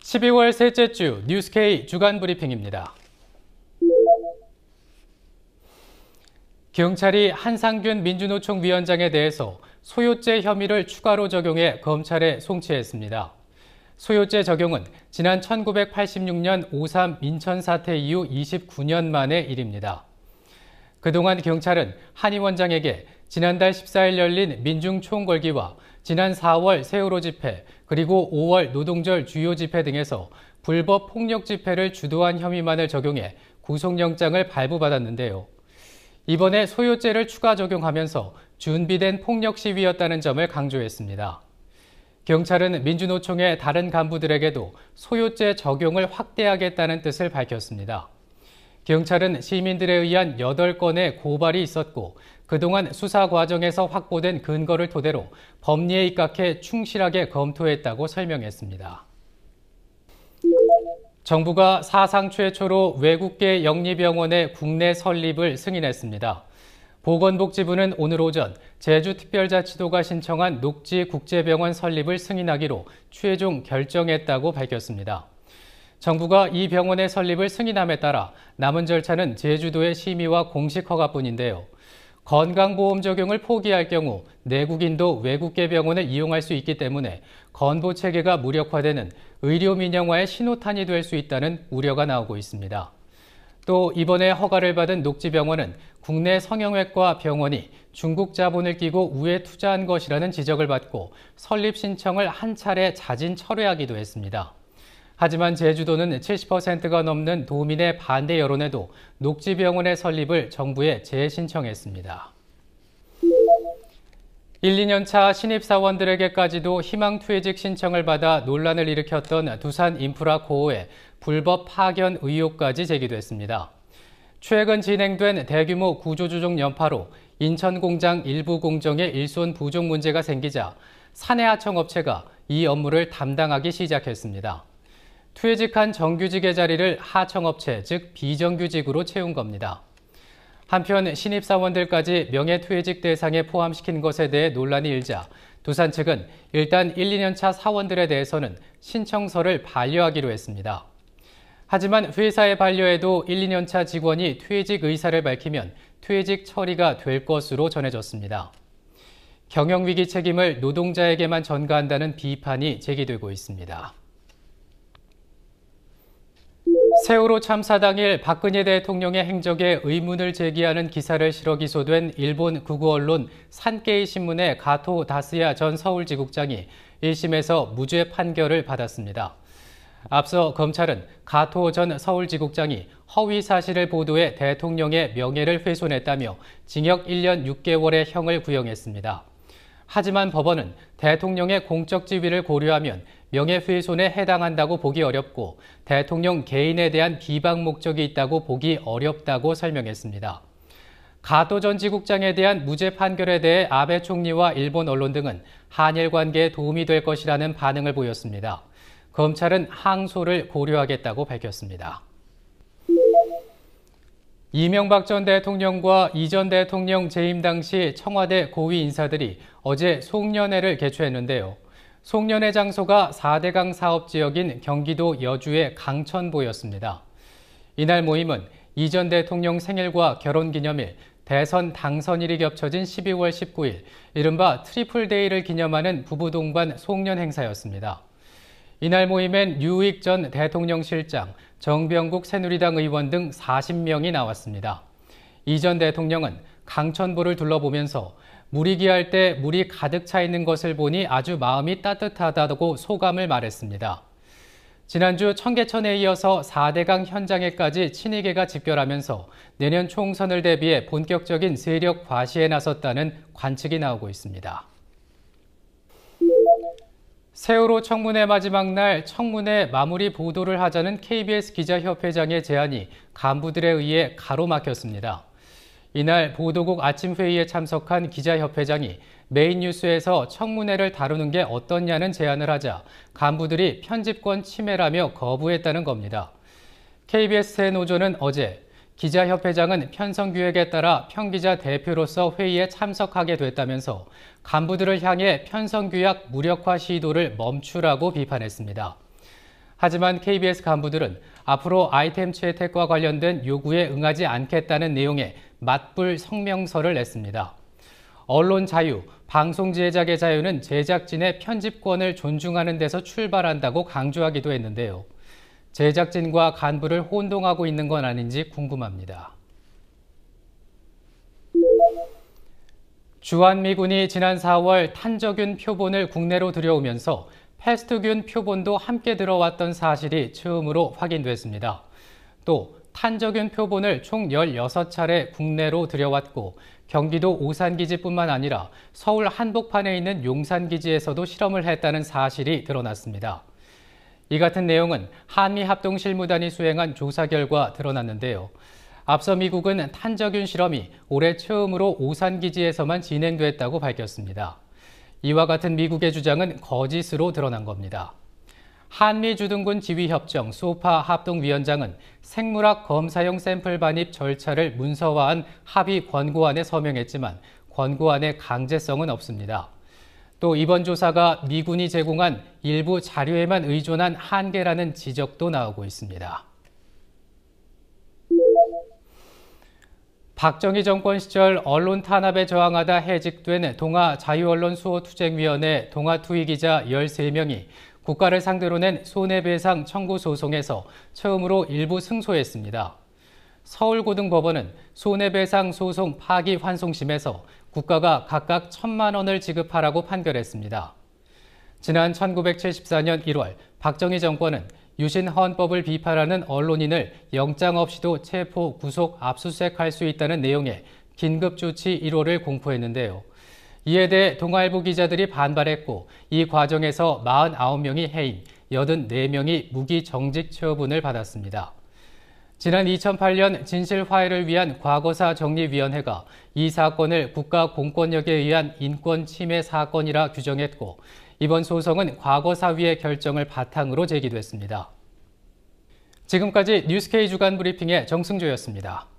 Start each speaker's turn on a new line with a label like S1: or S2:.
S1: 12월 셋째 주뉴스케이 주간 브리핑입니다. 경찰이 한상균 민주노총 위원장에 대해서 소유죄 혐의를 추가로 적용해 검찰에 송치했습니다. 소유죄 적용은 지난 1986년 5.3민천 사태 이후 29년 만의 일입니다. 그동안 경찰은 한의원장에게 지난달 14일 열린 민중총궐기와 지난 4월 세월호 집회, 그리고 5월 노동절 주요 집회 등에서 불법 폭력 집회를 주도한 혐의만을 적용해 구속영장을 발부받았는데요. 이번에 소요죄를 추가 적용하면서 준비된 폭력 시위였다는 점을 강조했습니다. 경찰은 민주노총의 다른 간부들에게도 소요죄 적용을 확대하겠다는 뜻을 밝혔습니다. 경찰은 시민들에 의한 8건의 고발이 있었고 그동안 수사 과정에서 확보된 근거를 토대로 법리에 입각해 충실하게 검토했다고 설명했습니다. 정부가 사상 최초로 외국계 영리병원의 국내 설립을 승인했습니다. 보건복지부는 오늘 오전 제주특별자치도가 신청한 녹지국제병원 설립을 승인하기로 최종 결정했다고 밝혔습니다. 정부가 이 병원의 설립을 승인함에 따라 남은 절차는 제주도의 심의와 공식 허가뿐인데요. 건강보험 적용을 포기할 경우 내국인도 외국계 병원을 이용할 수 있기 때문에 건보 체계가 무력화되는 의료 민영화의 신호탄이 될 수 있다는 우려가 나오고 있습니다. 또 이번에 허가를 받은 녹지병원은 국내 성형외과 병원이 중국 자본을 끼고 우회 투자한 것이라는 지적을 받고 설립 신청을 한 차례 자진 철회하기도 했습니다. 하지만 제주도는 70%가 넘는 도민의 반대 여론에도 녹지병원의 설립을 정부에 재신청했습니다. 1, 2년차 신입사원들에게까지도 희망퇴직 신청을 받아 논란을 일으켰던 두산 인프라 코어의 불법 파견 의혹까지 제기됐습니다. 최근 진행된 대규모 구조조정 연파로 인천 공장 일부 공정의 일손 부족 문제가 생기자 사내 하청업체가 이 업무를 담당하기 시작했습니다. 퇴직한 정규직의 자리를 하청업체, 즉 비정규직으로 채운 겁니다. 한편 신입사원들까지 명예퇴직 대상에 포함시킨 것에 대해 논란이 일자 두산 측은 일단 1, 2년차 사원들에 대해서는 신청서를 반려하기로 했습니다. 하지만 회사에 반려해도 1, 2년차 직원이 퇴직 의사를 밝히면 퇴직 처리가 될 것으로 전해졌습니다. 경영위기 책임을 노동자에게만 전가한다는 비판이 제기되고 있습니다. 세월호 참사 당일 박근혜 대통령의 행적에 의문을 제기하는 기사를 실어 기소된 일본 극우 언론 산케이 신문의 가토 다스야 전 서울지국장이 1심에서 무죄 판결을 받았습니다. 앞서 검찰은 가토 전 서울지국장이 허위 사실을 보도해 대통령의 명예를 훼손했다며 징역 1년 6개월의 형을 구형했습니다. 하지만 법원은 대통령의 공적 지위를 고려하면 명예훼손에 해당한다고 보기 어렵고 대통령 개인에 대한 비방 목적이 있다고 보기 어렵다고 설명했습니다. 가토 전 지국장에 대한 무죄 판결에 대해 아베 총리와 일본 언론 등은 한일 관계에 도움이 될 것이라는 반응을 보였습니다. 검찰은 항소를 고려하겠다고 밝혔습니다. 이명박 전 대통령과 이전 대통령 재임 당시 청와대 고위 인사들이 어제 송년회를 개최했는데요. 송년회 장소가 4대강 사업 지역인 경기도 여주의 강천보였습니다. 이날 모임은 이 전 대통령 생일과 결혼기념일, 대선 당선일이 겹쳐진 12월 19일, 이른바 트리플데이를 기념하는 부부동반 송년 행사였습니다. 이날 모임엔 유익 전 대통령 실장, 정병국 새누리당 의원 등 40명이 나왔습니다. 이 전 대통령은 강천보를 둘러보면서 물이 기할때 물이 가득 차 있는 것을 보니 아주 마음이 따뜻하다고 소감을 말했습니다. 지난주 청계천에 이어서 4대강 현장에까지 친이계가 집결하면서 내년 총선을 대비해 본격적인 세력 과시에 나섰다는 관측이 나오고 있습니다. 세월호 청문회 마지막 날 청문회 마무리 보도를 하자는 KBS 기자협회장의 제안이 간부들에 의해 가로막혔습니다. 이날 보도국 아침 회의에 참석한 기자협회장이 메인뉴스에서 청문회를 다루는 게 어떻냐는 제안을 하자 간부들이 편집권 침해라며 거부했다는 겁니다. KBS 새노조는 어제 기자협회장은 편성 규획에 따라 편기자 대표로서 회의에 참석하게 됐다면서 간부들을 향해 편성 규약 무력화 시도를 멈추라고 비판했습니다. 하지만 KBS 간부들은 앞으로 아이템 채택과 관련된 요구에 응하지 않겠다는 내용의 맞불 성명서를 냈습니다. 언론 자유, 방송 제작의 자유는 제작진의 편집권을 존중하는 데서 출발한다고 강조하기도 했는데요. 제작진과 간부를 혼동하고 있는 건 아닌지 궁금합니다. 주한미군이 지난 4월 탄저균 표본을 국내로 들여오면서 패스트균 표본도 함께 들어왔던 사실이 처음으로 확인됐습니다. 또 탄저균 표본을 총 16차례 국내로 들여왔고 경기도 오산기지뿐만 아니라 서울 한복판에 있는 용산기지에서도 실험을 했다는 사실이 드러났습니다. 이 같은 내용은 한미합동실무단이 수행한 조사 결과 드러났는데요. 앞서 미국은 탄저균 실험이 올해 처음으로 오산기지에서만 진행됐다고 밝혔습니다. 이와 같은 미국의 주장은 거짓으로 드러난 겁니다. 한미주둔군 지휘협정 소파 합동위원장은 생물학 검사용 샘플 반입 절차를 문서화한 합의 권고안에 서명했지만 권고안의 강제성은 없습니다. 또 이번 조사가 미군이 제공한 일부 자료에만 의존한 한계라는 지적도 나오고 있습니다. 박정희 정권 시절 언론 탄압에 저항하다 해직된 동아자유언론수호투쟁위원회 동아투위 기자 13명이 국가를 상대로 낸 손해배상 청구 소송에서 처음으로 일부 승소했습니다. 서울고등법원은 손해배상 소송 파기환송심에서 국가가 각각 천만 원을 지급하라고 판결했습니다. 지난 1974년 1월 박정희 정권은 유신 헌법을 비판하는 언론인을 영장 없이도 체포, 구속, 압수수색할 수 있다는 내용의 긴급조치 1호를 공포했는데요. 이에 대해 동아일보 기자들이 반발했고 이 과정에서 49명이 해임, 84명이 무기 정직 처분을 받았습니다. 지난 2008년 진실화해를 위한 과거사 정리위원회가 이 사건을 국가 공권력에 의한 인권 침해 사건이라 규정했고 이번 소송은 과거사위의 결정을 바탕으로 제기됐습니다. 지금까지 뉴스케이 주간 브리핑의 정승조였습니다.